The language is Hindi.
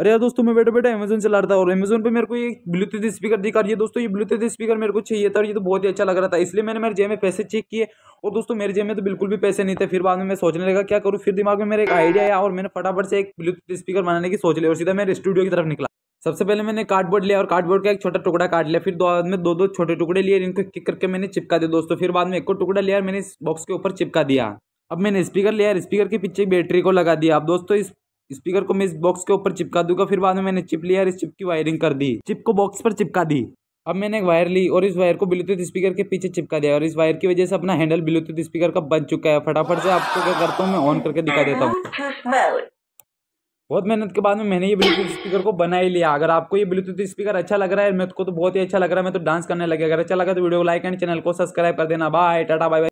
अरे यार दोस्तों मैं बैठे बैठे अमेजन चला रहा था और अमेजन पे मेरे को ये ब्लूटूथ स्पीकर दिखा रही है दोस्तों ये ब्लूटूथ स्पीकर मेरे को चाहिए था और ये तो बहुत ही अच्छा लग रहा था इसलिए मैंने मेरे जेब में पैसे चेक किए और दोस्तों मेरे जेब में तो बिल्कुल भी पैसे नहीं थे फिर बाद में मैं सोचने लगा क्या करूँ फिर दिमाग में मेरा एक आइडिया आया और मैंने फटाफट से एक ब्लूटूथ स्पीकर बनाने की सोच लिया और सीधा मेरे स्टूडियो की तरफ निकला सबसे पहले मैंने कार्डबोर्ड लिया और कार्डबोर्ड का एक छोटा टुकड़ा काट लिया फिर बाद में दो दो छोटे टुकड़े लिए इनको किक करके मैंने चिपका दिया दोस्तों फिर बाद में एक और टुकड़ा लिया और मैंने इस बॉक्स के ऊपर चिपका दिया अब मैंने स्पीकर लिया स्पीकर के पीछे बैटरी को लगा दिया अब दोस्तों इस स्पीकर को मैं इस बॉक्स के ऊपर चिपका दूंगा फिर बाद में मैंने चिप लिया और इस चिप की वायरिंग कर दी चिप को बॉक्स पर चिपका दी अब मैंने एक वायर ली और इस वायर को ब्लूटूथ स्पीकर के पीछे चिपका दिया और इस वायर की वजह से अपना हैंडल ब्लूटूथ स्पीकर का बन चुका है फटाफट से आपको क्या करता हूँ मैं ऑन करके दिखा देता हूँ बहुत मेहनत के बाद में मैंने ये ब्लूटूथ स्पीकर को बना ही लिया अगर आपको ये ब्लूटूथ स्पीकर अच्छा लग रहा है मेरे को तो बहुत ही अच्छा लग रहा है मैं तो डांस करने लगे अगर अच्छा लगा तो वीडियो को लाइक एंड चैनल को सब्सक्राइब कर देना बाय टाटा बाय